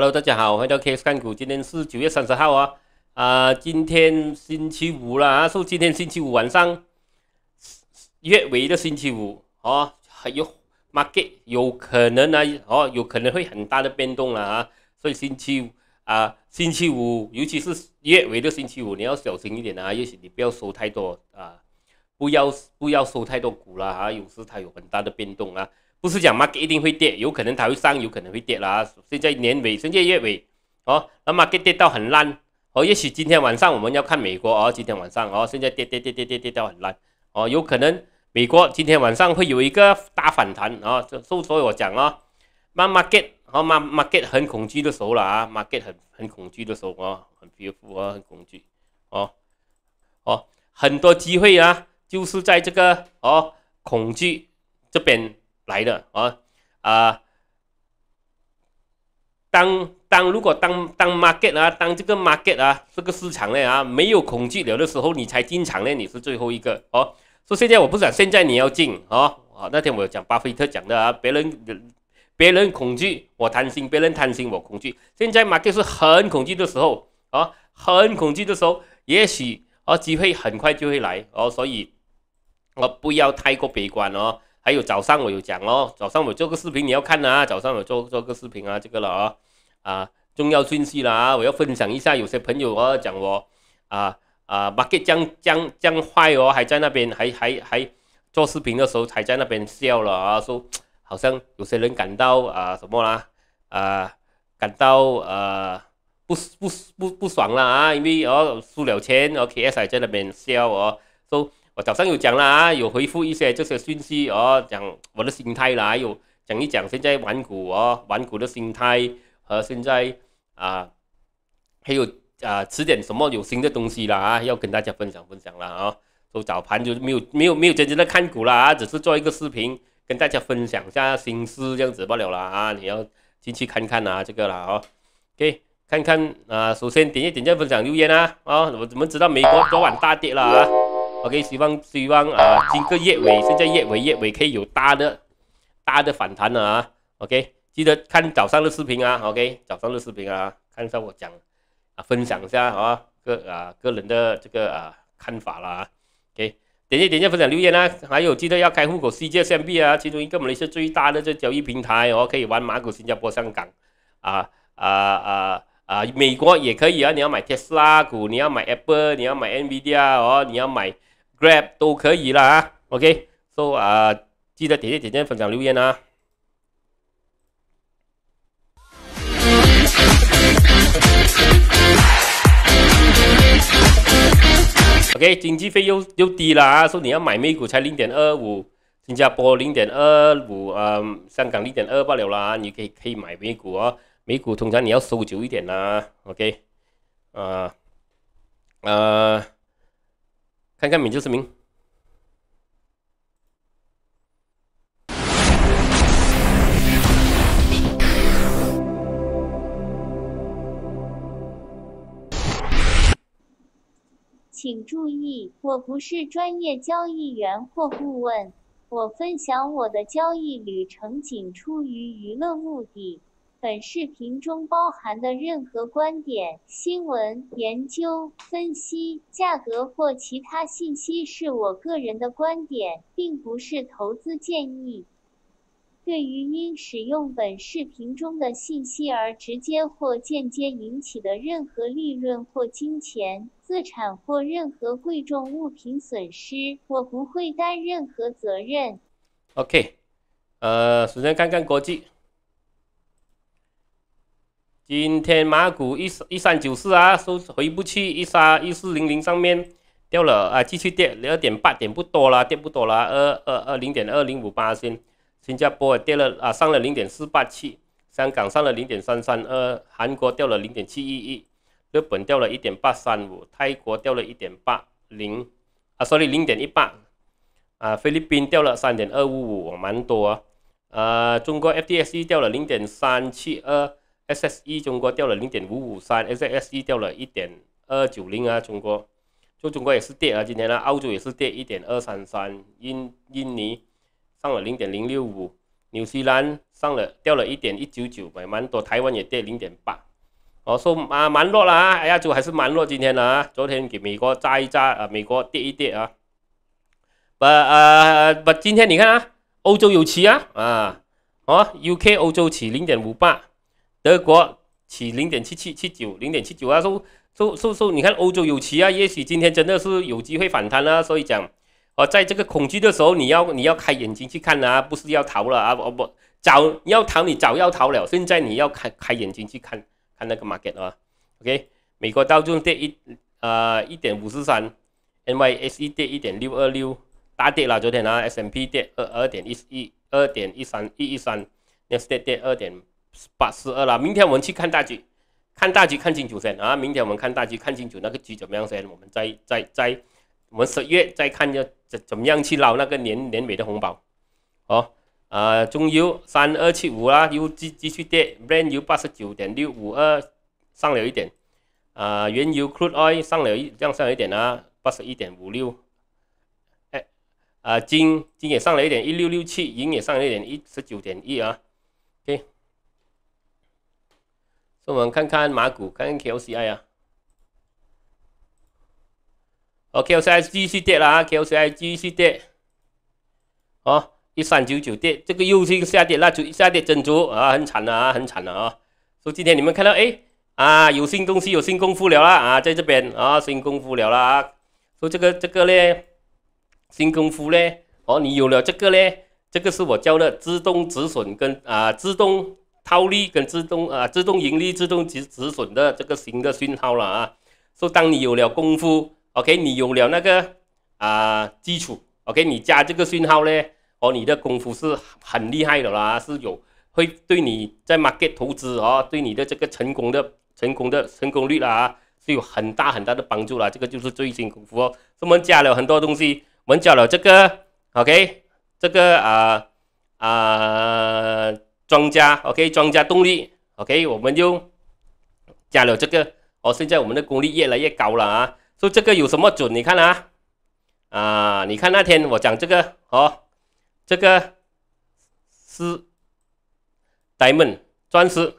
Hello，大家好，欢迎到 K 看股。今天是九月三十号啊，啊，今天星期五了啊，是今天星期五晚上，月尾的星期五哦，还有 market 有可能呢哦，有可能会很大的变动了啊，所以星期五啊，星期五尤其是月尾的星期五，你要小心一点啊，也许你不要收太多啊，不要不要收太多股了啊，有时它有很大的变动啊。不是讲 market 一定会跌，有可能它会上，有可能会跌啦。现在年尾，甚至月尾，哦，那 market 跌到很烂，哦，也许今天晚上我们要看美国哦，今天晚上，哦，现在跌跌跌跌跌跌到很烂，哦，有可能美国今天晚上会有一个大反弹啊！就所以，我讲啊，那 market 哦，market 很恐惧的时候了啊，market 很很恐惧的时候啊，很疲负啊，很恐惧，哦哦，很多机会啊，就是在这个哦恐惧这边。来的啊啊，当当如果当当 market 啊，当这个 market 啊，这个市场呢啊，没有恐惧了的时候，你才进场呢，你是最后一个哦。说现在我不想，现在你要进哦，啊，那天我讲巴菲特讲的啊，别人别人恐惧，我贪心；，别人贪心，我恐惧。现在 market 是很恐惧的时候啊，很恐惧的时候，也许啊机会很快就会来哦，所以我不要太过悲观哦。还有早上我有讲哦，早上我做个视频你要看啊，早上我做做个视频啊，这个了哦，啊重要信息了啊，我要分享一下。有些朋友啊，讲我，啊啊把给讲讲讲坏哦，还在那边还还还做视频的时候还在那边笑了啊，说好像有些人感到啊什么啦，啊感到呃不不不不爽了啊，因为哦输了钱，o K S 还在那边笑哦，说。我早上有讲了啊，有回复一些这些信息哦，讲我的心态啦，有讲一讲现在玩股哦，玩股的心态和现在啊，还有啊，吃点什么有新的东西啦啊，要跟大家分享分享了啊。都早盘就没有没有没有真正的看股了啊，只是做一个视频跟大家分享一下心思这样子不了了啊，你要进去看看啊这个了哦。OK，看看啊，首先点一点赞、分享、留言啊啊，我怎么知道美国昨晚大跌了啊。OK，希望希望啊，今个月尾现在月尾月尾可以有大的大的反弹了啊。OK，记得看早上的视频啊。OK，早上的视频啊，看一下我讲啊，分享一下啊，个啊个人的这个啊看法啦 OK，点击点赞分享留言啊。还有记得要开户口，CJ、SB 啊，其中一个我们是最大的这交易平台，哦，可以玩马股、新加坡、香港啊啊啊啊，美国也可以啊。你要买特斯拉股，你要买 Apple，你要买 NVIDIA 哦，你要买。grab 都可以啦。啊，OK，so 啊，记得点点点分享留言啊。OK，经济费又又低了啊，说你要买美股才零点二五，新加坡零点二五，呃，香港零点二八了啦，你可以可以买美股啊，美股通常你要收久一点啦 o k 呃，呃。看看名就是名。请注意，我不是专业交易员或顾问，我分享我的交易旅程仅出于娱乐目的。本视频中包含的任何观点、新闻、研究、分析、价格或其他信息是我个人的观点，并不是投资建议。对于因使用本视频中的信息而直接或间接引起的任何利润或金钱、资产或任何贵重物品损失，我不会担任何责任。OK，呃，首先看看国际。今天马股一一三九四啊，收回不去一三一四零零上面掉了啊，继续跌，两点八点不多了，跌不多了，二二二零点二零五八新新加坡跌了啊，上了零点四八七，香港上了零点三三二，韩国掉了零点七一一，日本掉了一点八三五，泰国掉了一点八零啊，少了零点一八啊，菲律宾掉了三点二五五，蛮多啊，呃，中国 FTSE 掉了零点三七二。SSE 中国掉了零点五五三，SSE 掉了一点二九零啊。中国就中国也是跌啊，今天呢，澳洲也是跌一点二三三，印印尼上了零点零六五，纽西兰上了掉了一点一九九，蛮蛮多。台湾也跌零点八，我说蛮弱了啊。亚洲还是蛮弱，今天啊，昨天给美国炸一炸啊，美国跌一跌啊。不啊不，今天你看啊，欧洲有起啊啊，哦，UK 欧洲起零点五八。德国起零点七七七九零点七九啊，说说说说，你看欧洲有起啊，也许今天真的是有机会反弹啊。所以讲，哦，在这个恐惧的时候，你要你要开眼睛去看啊，不是要逃了啊，不不早要逃，你早要逃了。现在你要开开眼睛去看，看那个 market 啊。OK，美国道琼跌一呃一点五四三，N Y S E 跌一点六二六，大跌了。昨天啊，S M P 跌二二点一一二点一三一一三，纳斯达跌二点。八十二了，明天我们去看大局，看大局看清楚先啊！明天我们看大局看清楚那个局怎么样先，我们再再再，我们十月再看要怎怎么样去捞那个年年尾的红包。哦，啊，中油三二七五啊，又继继续跌，原油八十九点六五二上了一点，啊，原油 crude oil 上了一量上了一点啊，八十一点五六，哎，啊，金金也上了一点一六六七，银也上了一点一十九点一啊。我们看看马股，看看 k o c i 啊，哦，KOSI 继续跌了啊 k o c i 继续跌，哦，一三九九跌，这个又是一个下跌蜡烛，下跌珍珠啊，很惨了啊，很惨了啊。说今天你们看到，哎，啊，有新东西，有新功夫了啦，啊，在这边啊，新功夫了啦啊。说这个这个嘞，新功夫嘞，哦，你有了这个嘞，这个是我教的自动止损跟啊自动。套利跟自动啊，自动盈利、自动止止损的这个型的讯号了啊。说当你有了功夫，OK，你有了那个啊基础，OK，你加这个讯号嘞，哦，你的功夫是很厉害的啦，是有会对你在 market 投资哦，对你的这个成功的成功的成功率啦，是有很大很大的帮助啦。这个就是最新功夫哦，我们加了很多东西，我们加了这个 OK，这个啊啊。庄家，OK，庄家动力，OK，我们就加了这个。哦，现在我们的功率越来越高了啊！说这个有什么准？你看啊，啊，你看那天我讲这个哦，这个是 diamond 钻石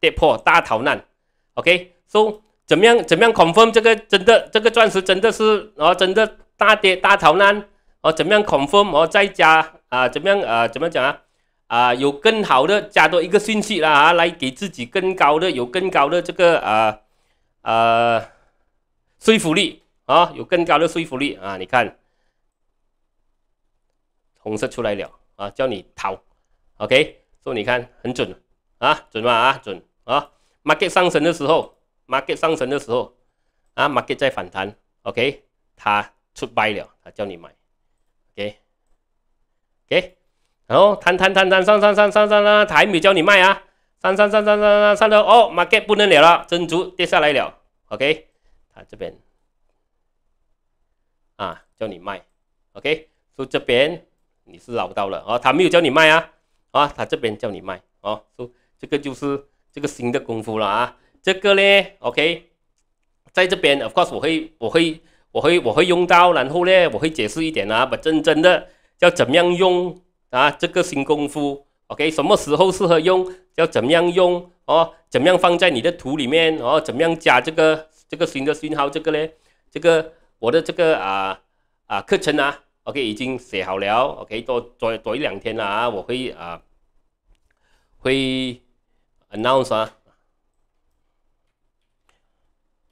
跌破大逃难，OK，说怎么样？怎么样 confirm 这个真的？这个钻石真的是哦，真的大跌大逃难哦？怎么样 confirm？哦，在加啊？怎么样啊？怎么讲啊？啊，有更好的加多一个信息啦啊，来给自己更高的有更高的这个啊啊说服力啊，有更高的说服力啊！你看红色出来了啊，叫你逃，OK？说你看很准啊，准吧啊，准啊。Market 上升的时候，Market 上升的时候啊，Market 在反弹，OK？它出 buy 了，它叫你买，OK？OK？后弹弹弹弹上上上上上上台，没有叫你卖啊，上上上上上上上楼哦，马 get 不能了了，珍珠跌下来了，OK，他这边啊叫你卖，OK，说这边你是捞到了啊，他没有叫你卖啊，啊，他这边叫你卖哦，说这个就是这个新的功夫了啊，这个呢，OK，在这边 of course 我会我会我会我会用到，然后呢我会解释一点啊，把真正的要怎么样用。啊，这个新功夫，OK，什么时候适合用？要怎么样用？哦，怎么样放在你的图里面？哦，怎么样加这个这个新的信号？这个呢？这个我的这个啊啊课程啊，OK 已经写好了，OK 多多多一两天了啊，我会啊会 announce 啊，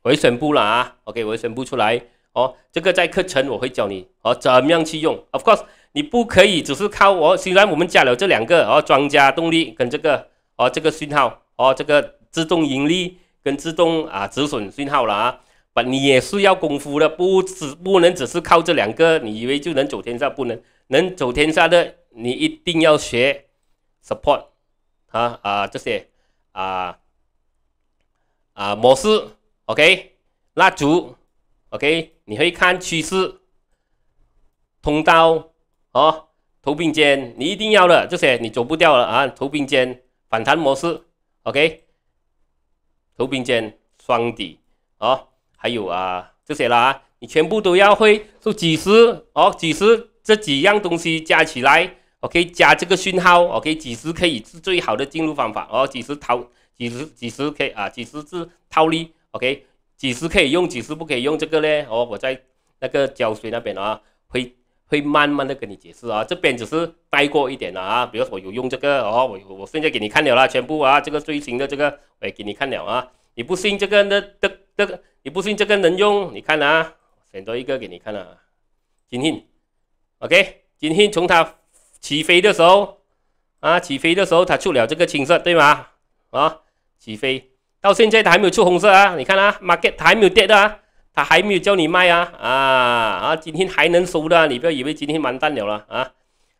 会宣布了啊，OK 我会宣布出来哦，这个在课程我会教你哦，怎么样去用？Of course。你不可以只是靠我，虽然我们加了这两个哦，庄家动力跟这个哦，这个信号哦，这个自动盈利跟自动啊止损信号了啊，把你也是要功夫的，不只不能只是靠这两个，你以为就能走天下？不能能走天下的，你一定要学 support 啊啊这些啊啊模式，OK，蜡烛，OK，你会看趋势通道。哦，头并肩，你一定要的这些，你走不掉了啊！头并肩反弹模式，OK，头并肩双底啊，还有啊这些了啊，你全部都要会，就几十哦，几十这几样东西加起来，OK，加这个讯号，OK，几十可以是最好的进入方法哦，几十逃，几十几十可以啊，几十是套利 o k 几十可以用，几十不可以用这个嘞哦，我在那个胶水那边啊，会。会慢慢的跟你解释啊，这边只是带过一点了啊，比如说我有用这个哦，我我我现在给你看了啦，全部啊，这个最新的这个，我也给你看了啊，你不信这个的的这个，你不信这个能用，你看啊，选择一个给你看了，金天 o k 金天从它起飞的时候啊，起飞的时候它出了这个青色对吗？啊，起飞到现在它还没有出红色啊，你看啊 m a r k e t 还没有跌的啊。他还没有叫你卖啊啊啊！今天还能收的，你不要以为今天完蛋了了啊！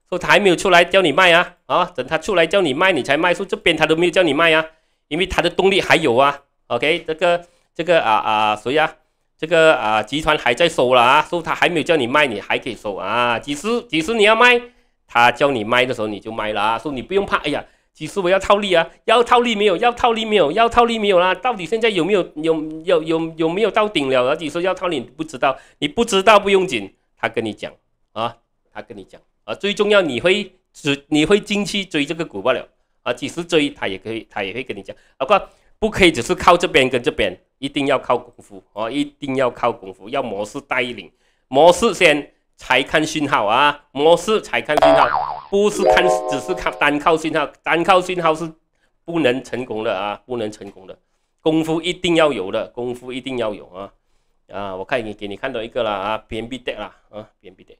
说他还没有出来叫你卖啊啊！等他出来叫你卖，你才卖。说这边他都没有叫你卖啊，因为他的动力还有啊。OK，这个这个啊啊谁啊？这个啊集团还在收了啊！说他还没有叫你卖，你还可以收啊。几时几时你要卖，他叫你卖的时候你就卖了啊！说你不用怕，哎呀。几时我要套利啊？要套利没有？要套利没有？要套利没有啦？到底现在有没有有有有有没有到顶了？而几说要套利？不知道，你不知道不用紧，他跟你讲啊，他跟你讲啊。最重要你会只你会进去追这个股罢了啊。几时追他也可以，他也会跟你讲。不过不可以只是靠这边跟这边，一定要靠功夫啊，一定要靠功夫，要模式带领，模式先。才看信号啊，模式才看信号，不是看，只是看单靠信号，单靠信号是不能成功的啊，不能成功的，功夫一定要有的，功夫一定要有啊。啊，我看你给你看到一个了啊，偏币的啦，啊，偏币的，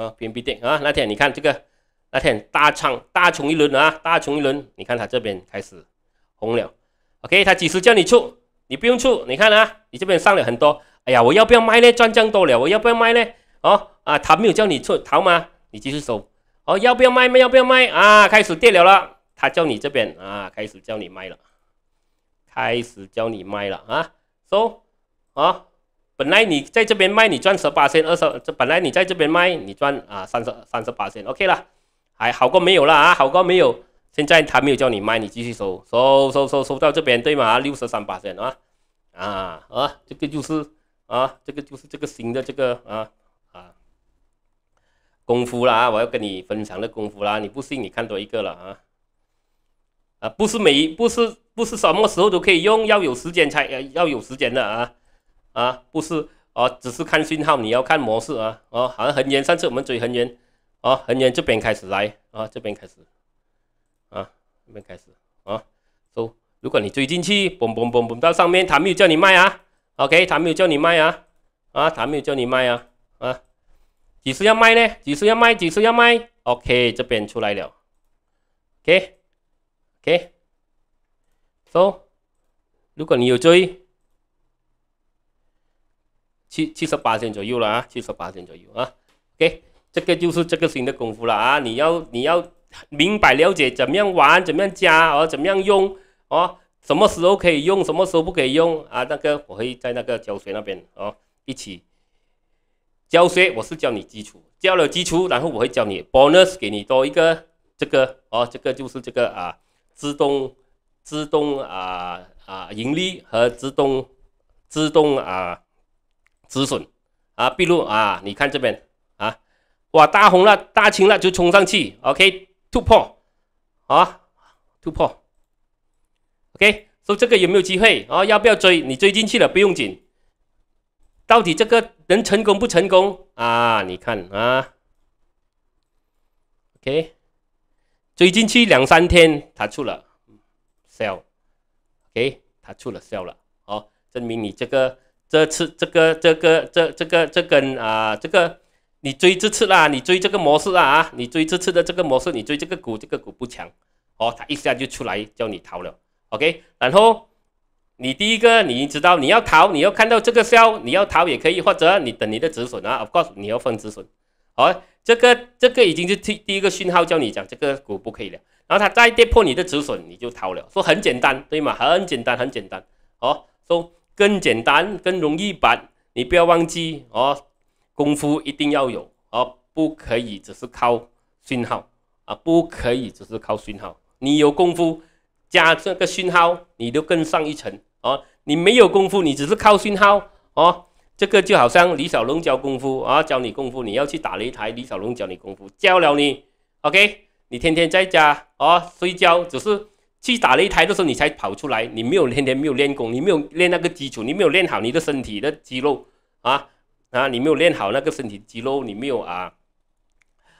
啊，偏币的啊。那天你看这个，那天大仓大冲一轮啊，大冲一轮，你看它这边开始红了，OK，它几时叫你出，你不用出，你看啊，你这边上了很多。哎呀，我要不要卖呢？赚这样多了，我要不要卖呢？哦，啊，他没有叫你出逃吗？你继续收。哦，要不要卖吗？要不要卖啊？开始跌了了，他叫你这边啊，开始叫你卖了，开始叫你卖了啊，收啊。本来你在这边卖，你赚十八千二十，这本来你在这边卖，你赚啊三十三十八千，OK 了，还好过没有了啊？好过没有？现在他没有叫你卖，你继续收收收收收到这边对吗？六十三八千啊，啊啊，这个就是。啊，这个就是这个新的这个啊啊功夫啦，我要跟你分享的功夫啦，你不信你看多一个了啊啊，不是每不是不是什么时候都可以用，要有时间才要有时间的啊啊不是啊，只是看信号，你要看模式啊啊，好像恒源上次我们追横沿啊，横沿这边开始来啊，这边开始啊，这边开始啊，走，如果你追进去，嘣嘣嘣嘣到上面，他没有叫你卖啊。OK，他没有叫你卖啊，啊，他没有叫你卖啊，啊，几时要卖呢？几时要卖？几时要卖？OK，这边出来了，OK，OK，走。如果你有注意，七七十八天左右了啊，七十八天左右啊。OK，这个就是这个新的功夫了啊，你要你要明白了解怎么样玩，怎么样加，哦，怎么样用，哦。什么时候可以用，什么时候不可以用啊？那个我会在那个教学那边哦，一起教学。我是教你基础，教了基础，然后我会教你 bonus，给你多一个这个哦，这个就是这个啊，自动自动啊啊盈利和自动自动啊止损啊。比如啊，你看这边啊，哇，大红了，大青了就冲上去，OK 突破，好，突破。OK，说这个有没有机会？哦，要不要追？你追进去了不用紧。到底这个人成功不成功啊？你看啊，OK，追进去两三天，它出了，sell，OK，它出了，sell 了。哦，证明你这个这次这个这个这这个这根啊这个你追这次啦，你追这个模式啊啊，你追这次的这个模式，你追这个股这个股不强，哦，它一下就出来叫你逃了。OK，然后你第一个你知道你要逃，你要看到这个消，你要逃也可以，或者你等你的止损啊。Of course，你要分止损。好，这个这个已经是第第一个讯号叫你讲这个股不可以了，然后它再跌破你的止损，你就逃了。说很简单，对吗？很简单，很简单。哦，说更简单，更容易把。你不要忘记哦，功夫一定要有哦，不可以只是靠讯号啊，不可以只是靠讯号，你有功夫。加这个讯号，你都更上一层哦。你没有功夫，你只是靠讯号哦。这个就好像李小龙教功夫啊，教你功夫，你要去打擂台。李小龙教你功夫，教了你，OK？你天天在家哦睡觉，只是去打擂台的时候你才跑出来。你没有天天没有练功，你没有练那个基础，你没有练好你的身体的肌肉啊啊！你没有练好那个身体肌肉，你没有啊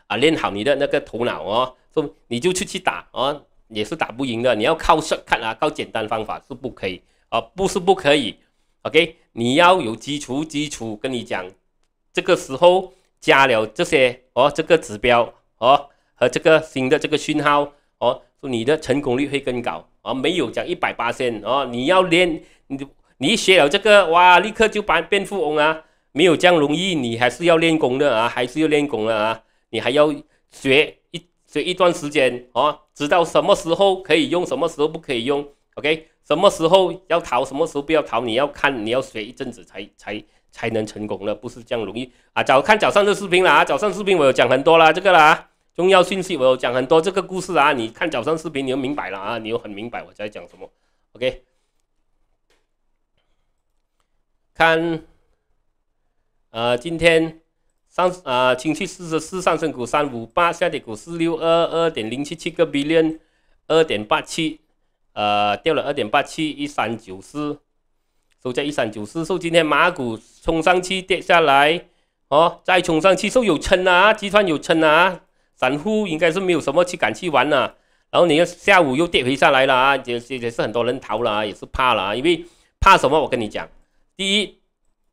啊练好你的那个头脑哦，说你就出去打啊。也是打不赢的，你要靠什看啊？靠简单方法是不可以啊，不是不可以。OK，你要有基础，基础。跟你讲，这个时候加了这些哦，这个指标哦和这个新的这个讯号哦，说你的成功率会更高。啊，没有讲一百八千哦，你要练你你学了这个哇，立刻就变变富翁啊！没有这样容易，你还是要练功的啊，还是要练功的啊，你还要学。学一段时间啊，知道什么时候可以用，什么时候不可以用。OK，什么时候要逃，什么时候不要逃，你要看，你要学一阵子才才才能成功了，不是这样容易啊。早看早上的视频啦，早上视频我有讲很多啦，这个啦，重要信息我有讲很多这个故事啊。你看早上视频你就明白了啊，你又很明白我在讲什么。OK，看，呃，今天。上啊，清去四十四，上升股三五八，下跌股四六二，二点零七七个 billion，二点八七，呃，掉了二点八七，一三九四，收在一三九四，收今天马股冲上去跌下来，哦，再冲上去收有撑啊，集团有撑啊，散户应该是没有什么去敢去玩了，然后你看下午又跌回下来了啊，也也也是很多人逃了啊，也是怕了啊，因为怕什么？我跟你讲，第一，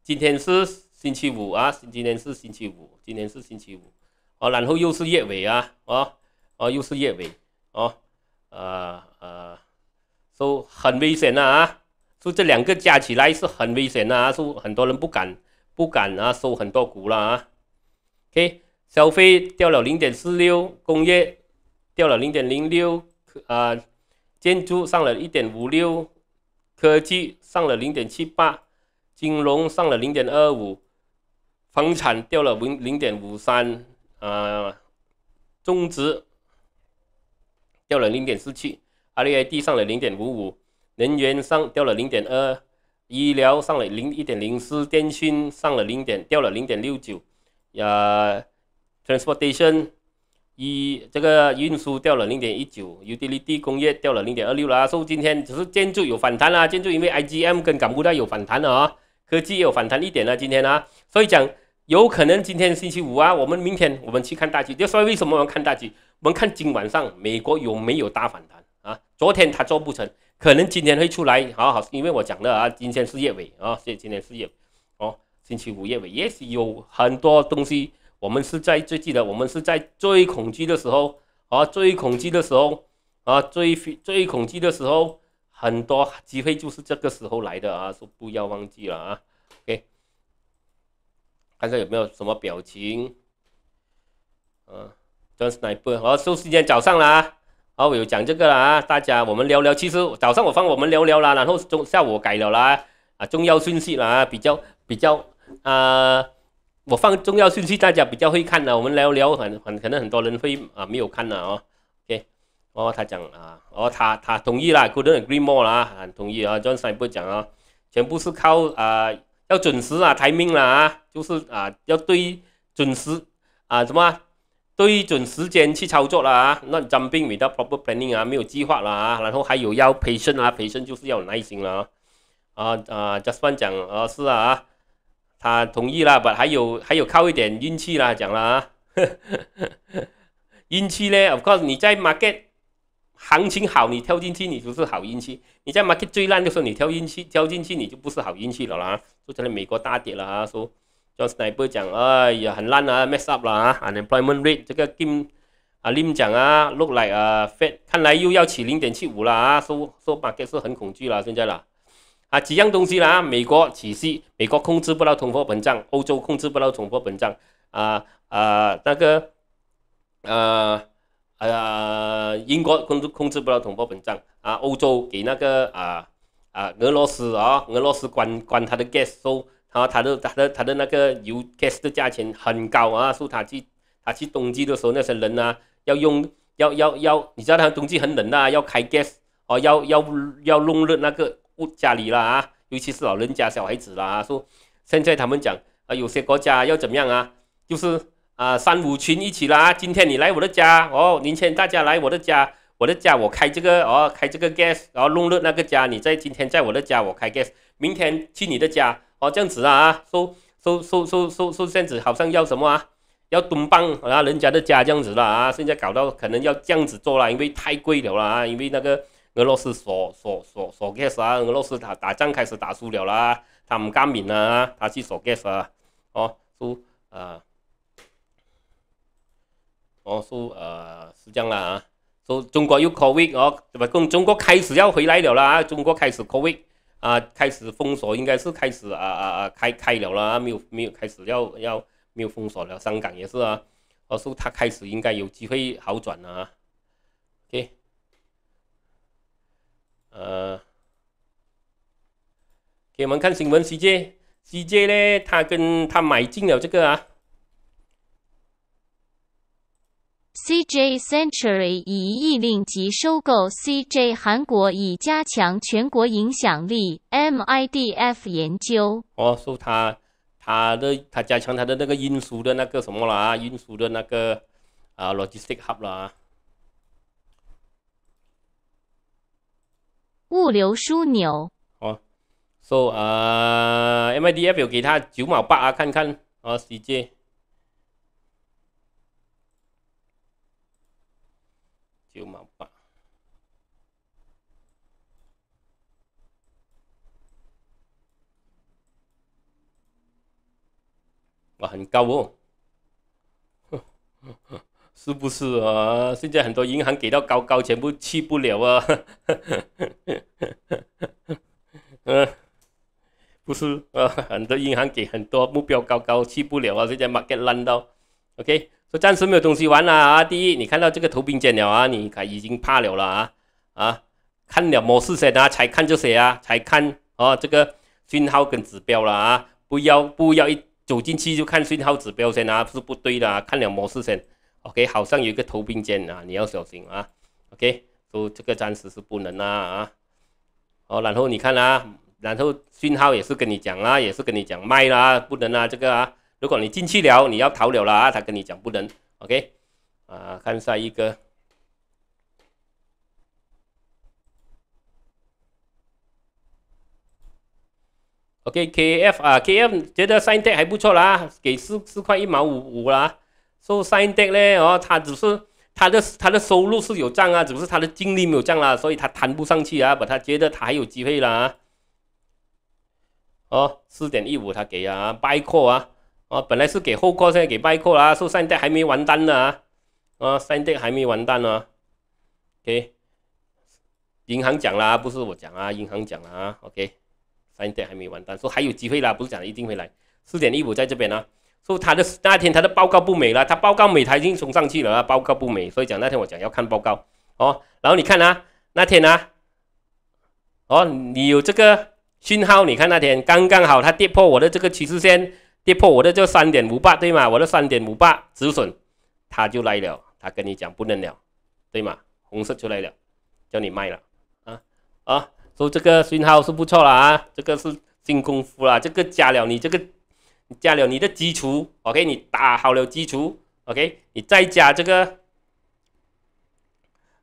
今天是。星期五啊，今天是星期五，今天是星期五，哦，然后又是月尾啊，哦，哦，又是月尾，哦，啊啊，说很危险的啊，说这两个加起来是很危险的啊，说很多人不敢不敢啊，收很多股了啊。K 消费掉了零点四六，工业掉了零点零六，啊，建筑上了一点五六，科技上了零点七八，金融上了零点二五。房产掉了零零点五三，呃，中值掉了零点四七，A I D 上了零点五五，能源上掉了零点二，医疗上了零一点零四，电信上了零点掉了零点六九，呀，transportation 一这个运输掉了零点一九，utility 工业掉了零点二六啦，所以今天只是建筑有反弹啦，建筑因为 I G M 跟港股大有反弹啊，科技也有反弹一点啦，今天啊，所以讲。有可能今天星期五啊，我们明天我们去看大局。就说为什么我们看大局？我们看今晚上美国有没有大反弹啊？昨天它做不成，可能今天会出来。好好，因为我讲了啊，今天是夜尾啊，以今天是夜，哦，星期五夜尾，也许有很多东西，我们是在最记得，我们是在最恐惧的时候，啊，最恐惧的时候，啊，最最恐惧的时候，很多机会就是这个时候来的啊，说不要忘记了啊。看看有没有什么表情，嗯，John Sniper，好，都是今天早上啦，好，我有讲这个啦，大家我们聊聊，其实早上我放我们聊聊啦，然后中下午我改了啦，啊，重要信息啦，比较比较啊，我放重要信息，大家比较会看的，我们聊聊很很可能很多人会啊没有看的哦，OK，哦，他讲啊，哦，他他同意啦，Couldn't agree more 啦，很同意啊，John Sniper 讲啊，全部是靠啊。要准时啊，台命了啊，就是啊，要对准时啊，什么对准时间去操作了啊，那真病没到 proper planning 啊，没有计划了啊，然后还有要培训啊，培训就是要有耐心了啊啊啊，just w n 讲啊是啊他同意啦，不还有还有靠一点运气啦，讲了啊，运气呢？Of course，你在 market。行情好，你跳进去，你就是好运气；你在 market 最烂，就是你跳进去，跳进去你就不是好运气了啦。就起来美国大跌了啊，说 John Sniper 讲，哎呀，很烂啊，m e s s up 了啊，unemployment rate 这个 Kim 啊 Lim 讲啊，look like 啊 Fed 看来又要起零点七五了啊，说说 market 是很恐惧了，现在了啊，几样东西啦，美国起势，美国控制不到通货膨胀，欧洲控制不到通货膨胀，啊啊那个呃。呃，英国控制控制不了通货膨胀啊，欧洲给那个啊啊俄罗斯啊，俄罗斯关关他的 gas，说，然后他的他的他的那个油 gas 的价钱很高啊，说他去他去冬季的时候那些人啊，要用要要要，你知道他冬季很冷啊，要开 gas 哦，要要要弄热那个屋家里啦啊，尤其是老人家、小孩子啦，说现在他们讲啊，有些国家要怎么样啊，就是。啊，三五群一起啦！今天你来我的家哦，明请大家来我的家，我的家我开这个哦，开这个 gas，然后弄了那个家，你在今天在我的家我开 gas，明天去你的家哦，这样子啊啊，收收收收收收这样子，好像要什么啊？要蹲棒啊，人家的家这样子了啊，现在搞到可能要这样子做了，因为太贵了啦，因为那个俄罗斯锁锁锁锁 gas 啊，俄罗斯打打仗开始打输了啦，他们干敏了啊，他去锁 gas 啊，哦，都啊。我说呃是这样啦啊，说中国有 Covid 哦，吧？跟中国开始要回来了啦中国开始 Covid 啊，开始封锁应该是开始啊啊啊开开了啦，没有没有开始要要没有封锁了，香港也是啊，我说他开始应该有机会好转啊，OK，呃，给我们看新闻 C J C J 呢，他跟他买进了这个啊。CJ Century 以意令及收购 CJ 韩国，以加强全国影响力。MIDF 研究哦，说他他的他加强他的那个运输的那个什么了啊，运输的那个啊，logistic hub 了啊，物流枢纽哦，说啊，MIDF 要给他九毛八啊，看看啊，CJ。很高哦，是不是啊？现在很多银行给到高高，全部去不了啊。嗯，不是啊，很多银行给很多目标高高，去不了啊。现在买个烂到 o k 说暂时没有东西玩了啊。第一，你看到这个头兵剪了啊，你看已经怕了了啊啊，看了没事先啊，才看这些啊，才看啊这个讯号跟指标了啊，不要不要一。走进去就看信号指标先啊，是不对的。看两模式先，OK，好像有一个头并肩啊，你要小心啊。OK，都这个暂时是不能啊啊。哦，然后你看啊，然后信号也是跟你讲啊，也是跟你讲卖啦，不能啊这个啊。如果你进去了，你要逃了啦。他跟你讲不能，OK，啊，看下一个。OK，KF 啊，KF 觉得 Signet 还不错啦，给四四块一毛五五啦。说 Signet 咧，哦，他只是他的他的收入是有涨啊，只是他的精力没有涨啦，所以他谈不上去啊。把他觉得他还有机会啦。哦，四点一五他给啊，Buy 块啊，哦，本来是给后 o l 现在给 Buy 块啦。说 Signet 还没完蛋呢啊，啊，Signet 还没完蛋啊。OK，银行讲啦，不是我讲啊，银行讲啊。OK。现点还没完蛋，说还有机会啦，不是讲一定会来。四点一五在这边呢，说他的那天他的报告不美了，他报告美他已经冲上去了啊，报告不美，所以讲那天我讲要看报告哦。然后你看啊，那天啊，哦，你有这个讯号，你看那天刚刚好他跌破我的这个趋势线，跌破我的这三点五八对吗？我的三点五八止损，他就来了，他跟你讲不能了，对吗？红色出来了，叫你卖了啊啊。说这个讯号是不错了啊，这个是新功夫啦，这个加了你这个，加了你的基础，OK，你打好了基础，OK，你再加这个，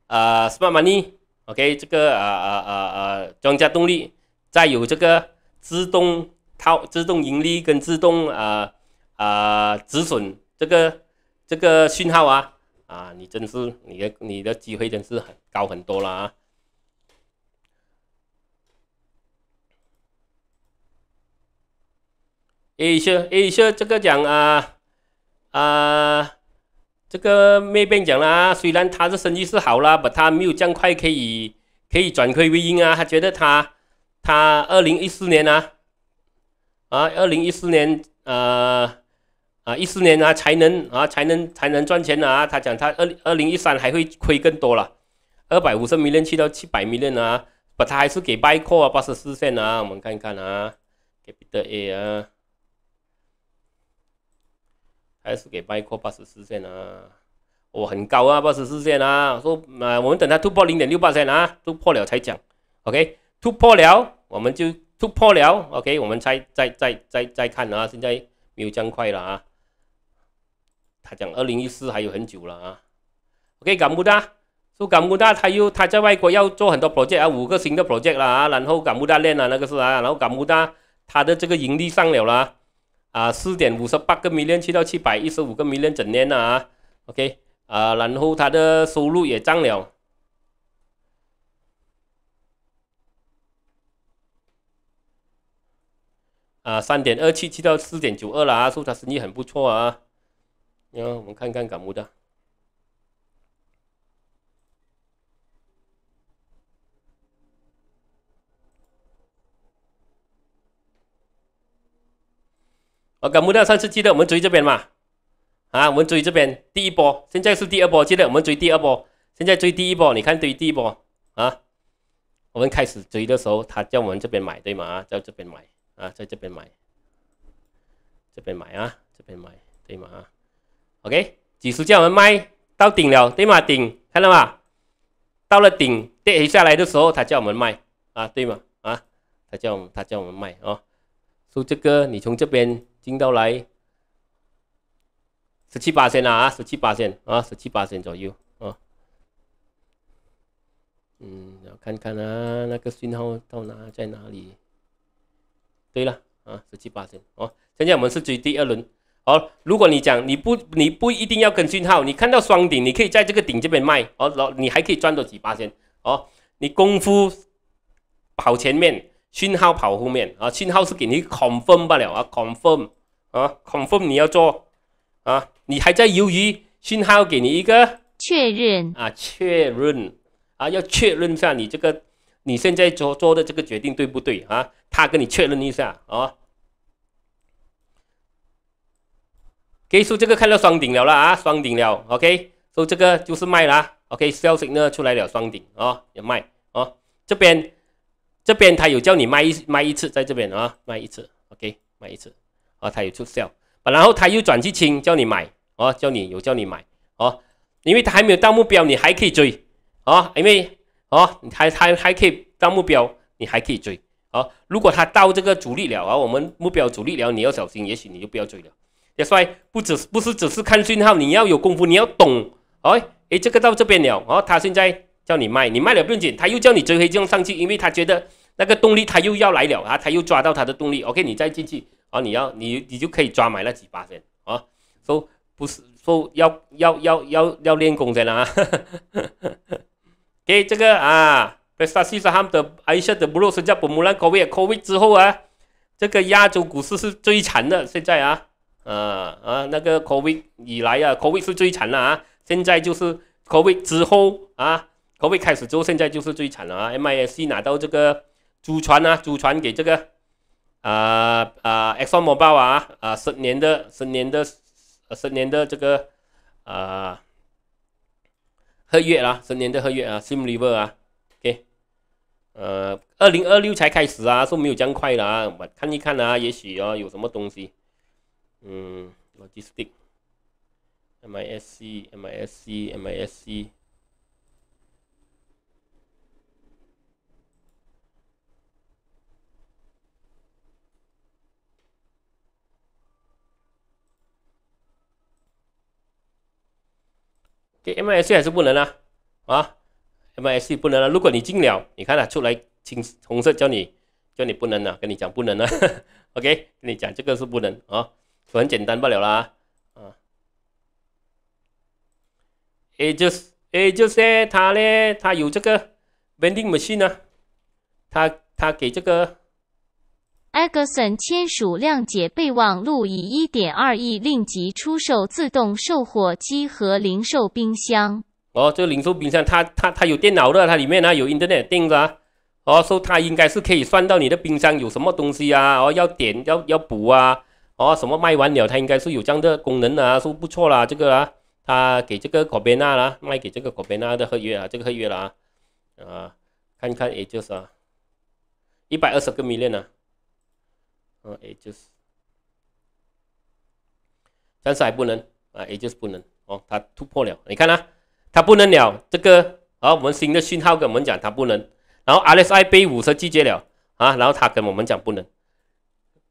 呃，smart money，OK，这个呃呃呃呃庄家动力，再有这个自动套、自动盈利跟自动呃呃止损这个这个讯号啊，啊，你真是你的你的机会真是很高很多了啊。A 说 a 说这个讲啊啊，这个那边讲啦，虽然他的生意是好啦，但他没有样快可以可以转亏为盈啊。他觉得他他二零一四年啊啊，二零一四年呃啊一四年啊才能啊才能才能赚钱啊。他讲他二二零一三还会亏更多了，二百五十利润去到七百利润啊，把他还是给麦啊八十四线啊。我们看看啊，Capital A 啊。还是给拜克八十四线啊，我很高啊，八十四线啊，说啊，我们等他突破零点六八线啊，突破了才讲，OK，突破了，我们就突破了，OK，我们再再再再再看啊，现在没有这样快了啊。他讲二零一四还有很久了啊，OK，敢不大，说敢不大，他又他在外国要做很多 project 啊，五个新的 project 了啊，然后敢不大练了那个是啊，然后敢不大他的这个盈利上了了。啊，四点五十八个迷恋去到七百一十五个迷恋，整年了啊，OK，啊，然后他的收入也涨了，啊，三点二七七到四点九二了啊，说他生意很不错啊，然后我们看看感悟的。我搞不到上次记得我们追这边嘛？啊，我们追这边第一波，现在是第二波，记得我们追第二波，现在追第一波，你看追第一波啊？我们开始追的时候，他叫我们这边买对吗？啊，在这边买啊，在这边买，这边买啊，这边买对吗？啊，OK，几时叫我们卖到顶了对吗？顶看到吗？到了顶跌下来的时候，他叫我们卖啊，对吗？啊，他叫我们他叫我们卖哦，说这个你从这边。进到来十七八千啊，十七八千啊，十七八千左右啊。嗯，要看看啊，那个讯号到哪，在哪里？对了啊，十七八千哦。现在我们是追第二轮哦。如果你讲你不你不一定要跟讯号，你看到双顶，你可以在这个顶这边卖哦，老你还可以赚到几八千哦。你功夫跑前面。信号跑后面啊，信号是给你 confirm 了啊，confirm 啊，confirm 你要做啊，你还在犹豫？信号给你一个确认啊，确认啊，要确认一下你这个你现在做做的这个决定对不对啊？他跟你确认一下啊。给出这个看到双顶了了啊，双顶了，OK，说这个就是卖啦 OK，消息呢出来了，双顶啊，要卖啊，这边。这边他有叫你卖一卖一次，在这边啊，卖一次，OK，卖一次，啊，他有出销，然后他又转去清，叫你买，啊，叫你有叫你买，啊，因为他还没有到目标，你还可以追，啊，因为，啊，还还还可以到目标，你还可以追，啊，如果他到这个阻力了，啊，我们目标阻力了，你要小心，也许你就不要追了。要帅，不是不是只是看讯号，你要有功夫，你要懂，哎，哎，这个到这边了，啊，他现在。叫你卖，你卖了不用紧，他又叫你追回这样上去，因为他觉得那个动力他又要来了啊，他又抓到他的动力。OK，你再进去啊，你要你你就可以抓买那几把先啊，说不是说要要要要要练功先啦。OK，这个啊，贝沙西沙汉的埃塞的布鲁斯加伯姆兰口味口味之后啊，这个亚洲股市是最惨的现在啊，呃啊那个口味以来啊，口味是最惨的啊，现在就是口味之后啊。开会开始之后，现在就是最惨了啊！MIS 拿到这个租船啊，租船给这个啊啊 X1 摩巴啊啊十年的十年的十年的这个啊合约啦，十年的合约啊 s i m r i v e r 啊，给呃二零二六才开始啊，说没有这样快的啊，我看一看啊，也许啊有什么东西，嗯，Logistic，Misc，Misc，Misc。给 M S C 还是不能啊？啊，M S C 不能啊！如果你进了，你看了出来，青红色叫你叫你不能了，跟你讲不能了。OK，跟你讲这个是不能啊，很简单不了啦。啊，A 就是 A 就是他嘞，他有这个稳定模式呢，他他给这个。Agasson 签署谅解备忘录，以1.2亿令吉出售自动售货机和零售冰箱。哦，这个零售冰箱，它它它有电脑的，它里面啊有 Internet 电子啊，哦，说它应该是可以算到你的冰箱有什么东西啊，哦，要点要要补啊，哦，什么卖完了，它应该是有这样的功能的啊，说不错啦，这个啊，它给这个 c 贝纳啦，卖给这个 c 贝纳的合约啊，这个合约了啊，啊，看看也就是啊，一百二十个米链呢。嗯，也就是，但是还不能啊，也就是不能哦。它突破了，你看了，它不能了。这个啊，我们新的讯号跟我们讲它不能，然后 RSI 被五十拒绝了啊，然后它跟我们讲不能，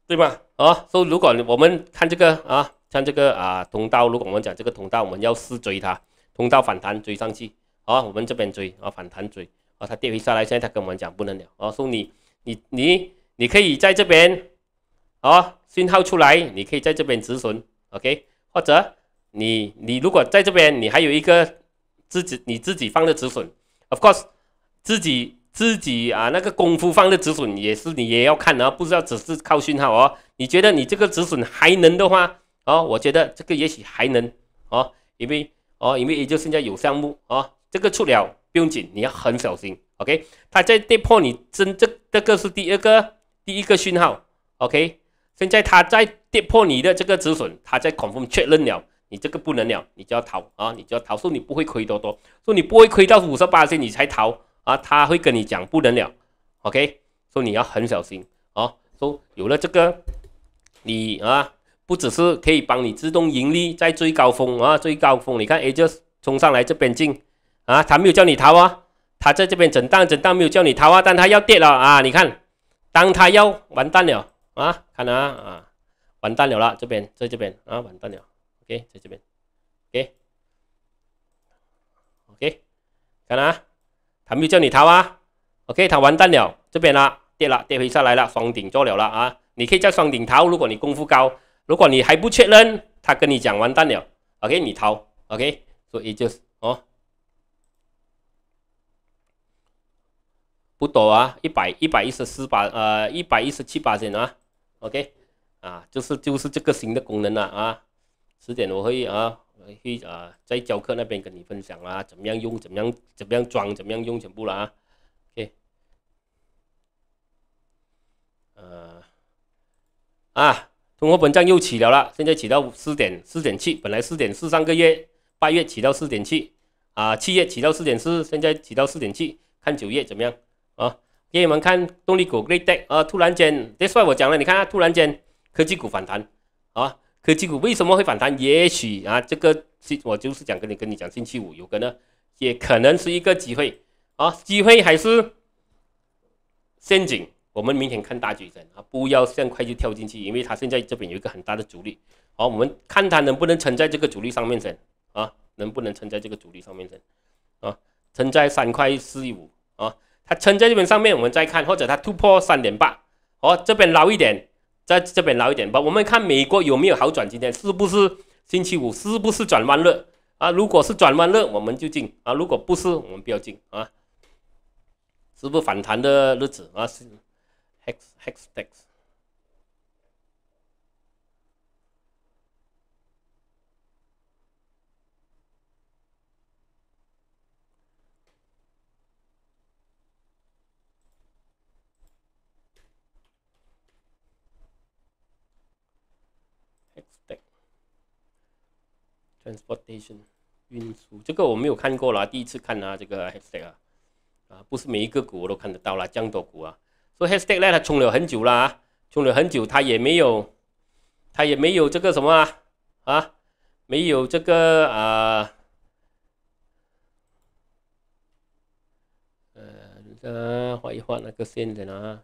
对吧？哦，说如果我们看这个啊，像这个啊通道，如果我们讲这个通道，我们要试追它，通道反弹追上去啊，我们这边追啊，反弹追啊，它跌回下来，现在它跟我们讲不能了。哦，说你你你你可以在这边。哦，信号出来，你可以在这边止损，OK？或者你你如果在这边，你还有一个自己你自己放的止损，Of course，自己自己啊那个功夫放的止损也是你也要看啊，不知道只是靠信号哦。你觉得你这个止损还能的话，哦，我觉得这个也许还能哦，因为哦因为也就现在有项目哦，这个出了不用紧，你要很小心，OK？它在跌破你真这这个是第二个第一个信号，OK？现在他在跌破你的这个止损，他在恐慌确认了，你这个不能了，你就要逃啊！你就要逃，说你不会亏多多，说你不会亏到五十八线你才逃啊！他会跟你讲不能了，OK，说你要很小心啊！说有了这个，你啊，不只是可以帮你自动盈利在最高峰啊，最高峰，你看，哎，就冲上来这边进啊，他没有叫你逃啊，他在这边震荡震荡没有叫你逃啊，但他要跌了啊！你看，当他要完蛋了。啊，看啊，啊，完蛋了啦，这边，在这边啊，完蛋了，OK，在这边，OK，OK，看啊，他没有叫你逃啊，OK，他完蛋了，这边啦，跌了，跌回下来了，双顶做了了啊，你可以叫双顶逃，如果你功夫高，如果你还不确认，他跟你讲完蛋了，OK，你逃，OK，所以就是哦，不多啊，一百一百一十四把，呃，一百一十七把先啊。OK，啊，就是就是这个新的功能了啊。十点我会啊，会啊，在教课那边跟你分享啊，怎么样用，怎么样怎么样装，怎么样用全部了啊。OK，呃，啊，通货膨胀又起了了，现在起到四点四点七，本来四点四上个月八月起到四点七，啊，七月起到四点四，现在起到四点七，看九月怎么样啊？给你们看动力股 Great Day 啊，突然间，这帅我讲了，你看突然间科技股反弹啊，科技股为什么会反弹？也许啊，这个是我就是讲跟你跟你讲，星期五有个呢，也可能是一个机会啊，机会还是陷阱？我们明天看大局势啊，不要这快就跳进去，因为它现在这边有一个很大的阻力。好，我们看它能不能撑在这个阻力上面先啊，能不能撑在这个阻力上面先啊，撑在三块四一五啊。它撑在这边上面，我们再看，或者它突破三点八，哦，这边捞一点，在这边捞一点吧。我们看美国有没有好转，今天是不是星期五，是不是转弯了啊？如果是转弯了，我们就进啊；如果不是，我们不要进啊。是不是反弹的日子啊？Hex Hex t e X, transportation 运输这个我没有看过啦，第一次看啊，这个 h e s t i g 啊，啊不是每一个股我都看得到啦，江多股啊，所以 h e s t i g 呢，它冲了很久啦，啊，冲了很久，它也没有，它也没有这个什么啊，啊没有这个啊，呃，它一换那个线的啦，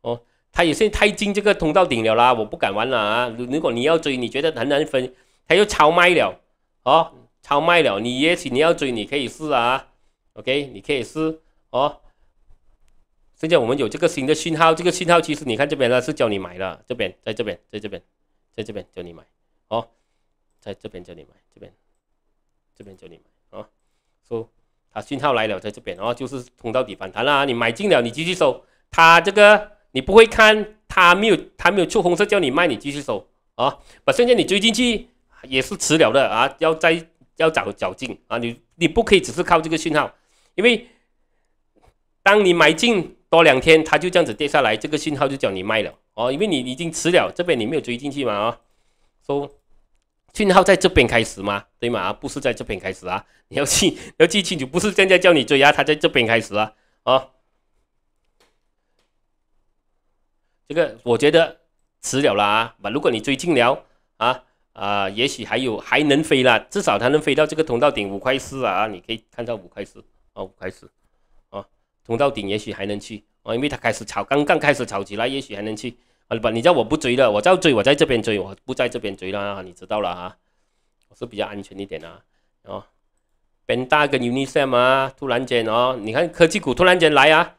哦，它也是太近这个通道顶了啦，我不敢玩了啊，如如果你要追，你觉得很难分，它又超卖了。哦，超卖了，你也许你要追，你可以试啊，OK，你可以试。哦，现在我们有这个新的信号，这个信号其实你看这边呢是叫你买了，这边在这边在这边在这边叫你买，哦，在这边叫你买，这边这边叫你买哦，说，它信号来了，在这边哦，就是冲到底反弹啦，你买进了，你继续收，它这个你不会看，它没有它没有出红色叫你卖，你继续收啊。把现在你追进去。也是迟了的啊，要在要找找进啊，你你不可以只是靠这个讯号，因为当你买进多两天，它就这样子跌下来，这个讯号就叫你卖了哦，因为你已经迟了，这边你没有追进去嘛啊，说讯号在这边开始吗？对吗？不是在这边开始啊，你要记 要记清楚，不是现在叫你追啊，它在这边开始啊啊，这个我觉得迟了啦啊，如果你追进了啊。啊，也许还有还能飞啦，至少它能飞到这个通道顶五块四啊！你可以看到五块四啊，五块四啊，通道顶也许还能去啊，因为它开始炒，刚刚开始炒起来，也许还能去啊！不，你叫我不追了，我照追，我在这边追，我不在这边追啦，你知道了啊？我是比较安全一点啊！哦，边大跟 uni sem 啊，突然间哦，你看科技股突然间来啊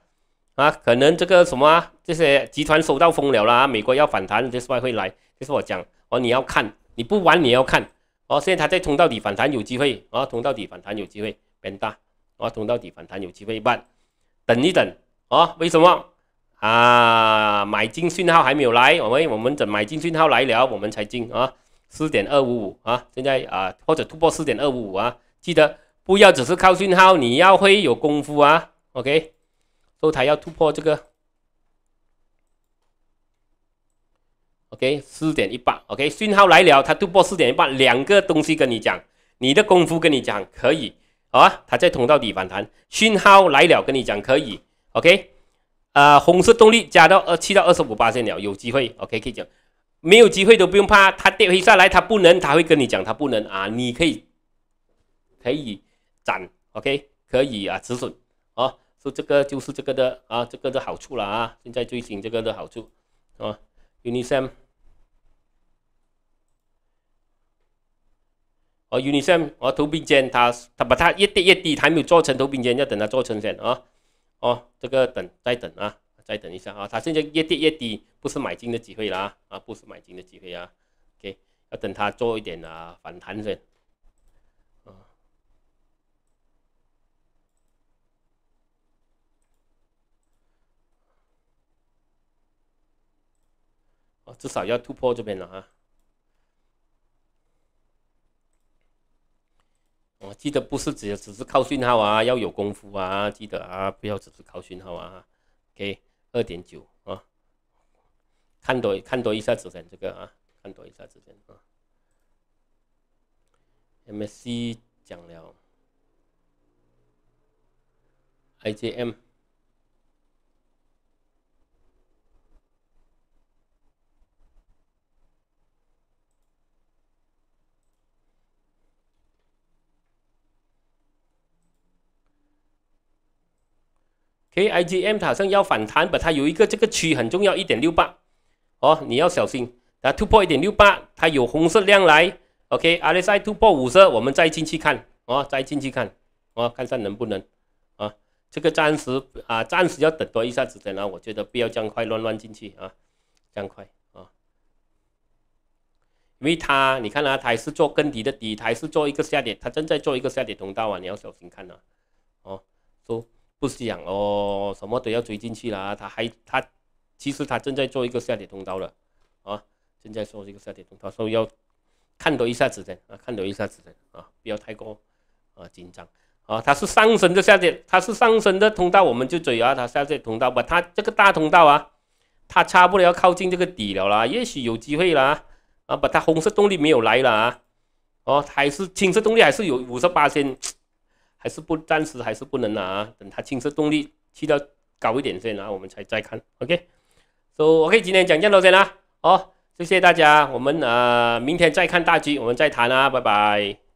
啊，可能这个什么这些集团收到风了啦，美国要反弹，这外会来，这是我讲哦，你要看。你不玩也要看哦，现在它在冲到底反弹有机会啊，冲到底反弹有机会变大啊，冲到底反弹有机会半，等一等啊，为什么啊？买进讯号还没有来，我们我们等买进讯号来了，我们才进啊，四点二五五啊，现在啊或者突破四点二五五啊，记得不要只是靠讯号，你要会有功夫啊，OK，后台要突破这个。OK，四点一八，OK，信号来了，它突破四点一八，两个东西跟你讲，你的功夫跟你讲可以，好啊，它在通道底反弹，信号来了，跟你讲可以，OK，啊，红色动力加到二七到二十五八线了，有机会，OK 可以讲，没有机会都不用怕，它跌回下来它不能，他会跟你讲它不能啊，你可以可以斩，OK，可以啊，止损，哦，是这个就是这个的啊，这个的好处了啊，现在最新这个的好处啊。u n i s a セム，哦，s a セ m 哦，投币间，它它把它越跌越低，还没有做成投币间，要等它做成先啊，哦，这个等再等啊，再等一下啊，它现在越跌越低，不是买进的机会了啊，啊，不是买进的机会啊，OK，要等它做一点啊反弹的。至少要突破这边了啊！我记得不是只只是靠讯号啊，要有功夫啊，记得啊，不要只是靠讯号啊！OK，二点九啊，看多看多一下子的这个啊，看多一下子的啊，MSC 讲了，IGM。KIGM 它好像要反弹把它有一个这个区很重要，一点六八哦，你要小心它突破一点六八，它有红色量来。OK，阿里 i 突破五十，我们再进去看哦，再进去看哦，看下能不能啊？这个暂时啊，暂时要等多一下子的呢。我觉得不要这样快乱乱进去啊，这样快啊，因为它你看啊，它还是做跟底的底，还是做一个下跌，它正在做一个下跌通道啊，你要小心看呐，哦，so,。不想哦，什么都要追进去了他还他其实他正在做一个下跌通道了啊，正在做这个下跌通道，所以要看多一下子的啊，看多一下子的啊，不要太过啊紧张啊！它是上升的下跌，它是上升的通道，我们就追啊！它下跌通道，把它这个大通道啊，它差不多要靠近这个底了啦，也许有机会啦。啊！把它红色动力没有来了啊，哦，还是青色动力还是有五十八先。还是不暂时还是不能拿，等它青色动力去掉高一点然拿，我们才再看。OK，s OK，o 今天讲这么多先啦，哦，谢谢大家，我们啊明天再看大局，我们再谈啊，拜拜。